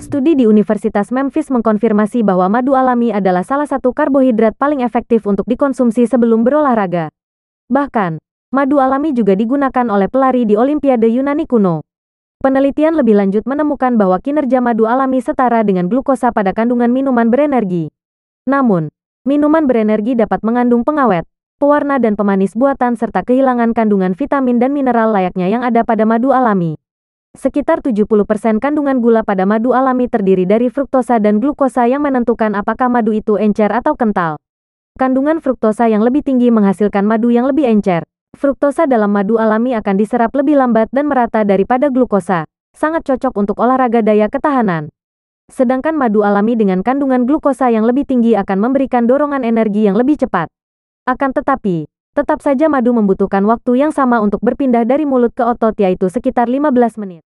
Studi di Universitas Memphis mengkonfirmasi bahwa madu alami adalah salah satu karbohidrat paling efektif untuk dikonsumsi sebelum berolahraga. Bahkan, madu alami juga digunakan oleh pelari di Olimpiade Yunani kuno. Penelitian lebih lanjut menemukan bahwa kinerja madu alami setara dengan glukosa pada kandungan minuman berenergi. Namun, minuman berenergi dapat mengandung pengawet, pewarna dan pemanis buatan serta kehilangan kandungan vitamin dan mineral layaknya yang ada pada madu alami. Sekitar 70% kandungan gula pada madu alami terdiri dari fruktosa dan glukosa yang menentukan apakah madu itu encer atau kental. Kandungan fruktosa yang lebih tinggi menghasilkan madu yang lebih encer. Fruktosa dalam madu alami akan diserap lebih lambat dan merata daripada glukosa. Sangat cocok untuk olahraga daya ketahanan. Sedangkan madu alami dengan kandungan glukosa yang lebih tinggi akan memberikan dorongan energi yang lebih cepat. Akan tetapi, tetap saja madu membutuhkan waktu yang sama untuk berpindah dari mulut ke otot yaitu sekitar 15 menit.